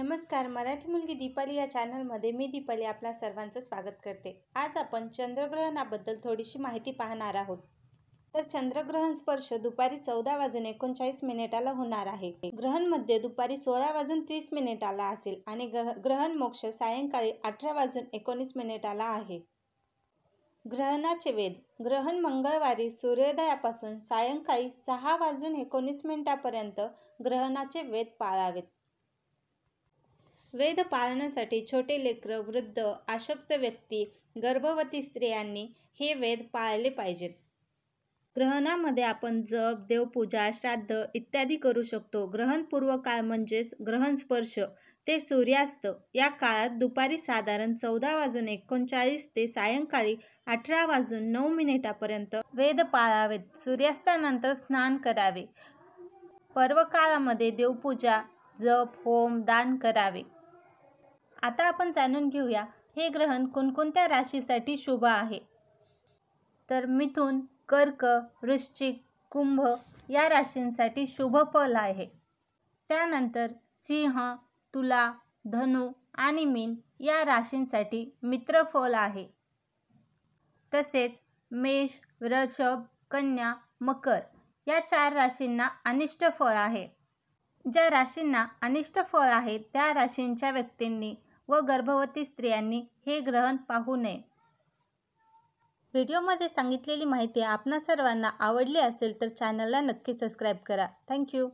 नमस्कार मराठी मुलगी दीपाली या चॅनलमध्ये मी दीपाली आपल्या सर्वांचं स्वागत करते आज आपण चंद्रग्रहणाबद्दल थोडीशी माहिती पाहणार आहोत तर चंद्रग्रहण स्पर्श दुपारी चौदा वाजून एकोणचाळीस मिनिटाला होणार आहे ग्रहण मध्य दुपारी सोळा वाजून तीस मिनिटाला असेल आणि ग्रहण मोक्ष सायंकाळी अठरा वाजून एकोणीस मिनिटाला आहे ग्रहणाचे वेद ग्रहण मंगळवारी सूर्योदयापासून सायंकाळी सहा वाजून एकोणीस मिनिटापर्यंत ग्रहणाचे वेद पाळावेत वेद पालनासाठी छोटे लेकर वृद्ध आशक्त व्यक्ती गर्भवती स्त्रियांनी हे वेद पाळले पाहिजेत ग्रहणामध्ये आपण जप देवपूजा श्राद्ध इत्यादी करू शकतो ग्रहणपूर्व काळ म्हणजेच ग्रहण स्पर्श ते सूर्यास्त या काळात दुपारी साधारण चौदा वाजून एकोणचाळीस ते सायंकाळी अठरा वाजून नऊ मिनिटापर्यंत वेद पाळावेत सूर्यास्तानंतर स्नान करावे पर्वकाळामध्ये देवपूजा जप होम दान करावे आता आपण जाणून घेऊया हे ग्रहण कोणकोणत्या राशीसाठी शुभ आहे तर मिथुन कर्क वृश्चिक कुंभ या राशींसाठी शुभ फल आहे त्यानंतर सिंह तुला धनु आणि मीन या राशींसाठी मित्रफल आहे तसेच मेष वृषभ कन्या मकर या चार राशींना अनिष्ट फळ आहे ज्या राशींना अनिष्ट फळ आहे त्या राशींच्या व्यक्तींनी व गर्भवती स्त्रियांनी हे ग्रहण पाहू नये व्हिडिओमध्ये सांगितलेली माहिती आपणा सर्वांना आवडली असेल तर चॅनलला नक्की सबस्क्राईब करा थँक्यू